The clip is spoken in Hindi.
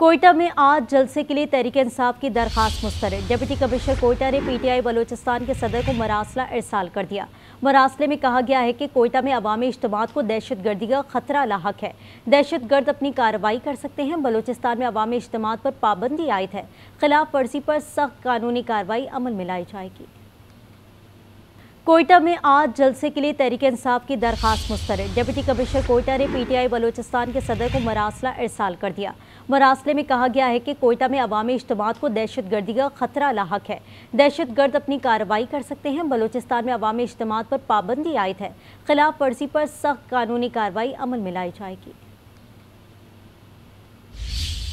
कोयटा में आज जलसे के लिए तहरीक इंसाफ की दरखास्त मुस्तरद डिप्टी कमिश्नर कोयटा ने पीटीआई बलूचिस्तान के सदर को मरासला इरसाल कर दिया मरासले में कहा गया है कि कोयटा में अवामी इज्तम को दहशत गर्दी का खतरा लाक है दहशत गर्द अपनी कार्रवाई कर सकते हैं बलूचिस्तान में अवामी इज्तम पर पाबंदी आयद है खिलाफ वर्जी पर सख्त कानूनी कार्रवाई अमल में लाई जाएगी कोयटा में आज जलसे के लिए तहरीक इंसाफ की दरख्वास मुस्तरद डिप्टी कमिश्नर कोयटा ने पीटीआई बलूचिस्तान के सदर को मरासला इरसाल कर दिया मरासले में कहा गया है कि कोयटा में अवामी इज्तम को दहशत गर्दी का खतरा लाक है दहशत गर्द अपनी कार्रवाई कर सकते हैं बलूचिस्तान में अवामी इज्तम पर पाबंदी आयद है खिलाफ वर्जी पर सख्त कानूनी कार्रवाई अमल में लाई जाएगी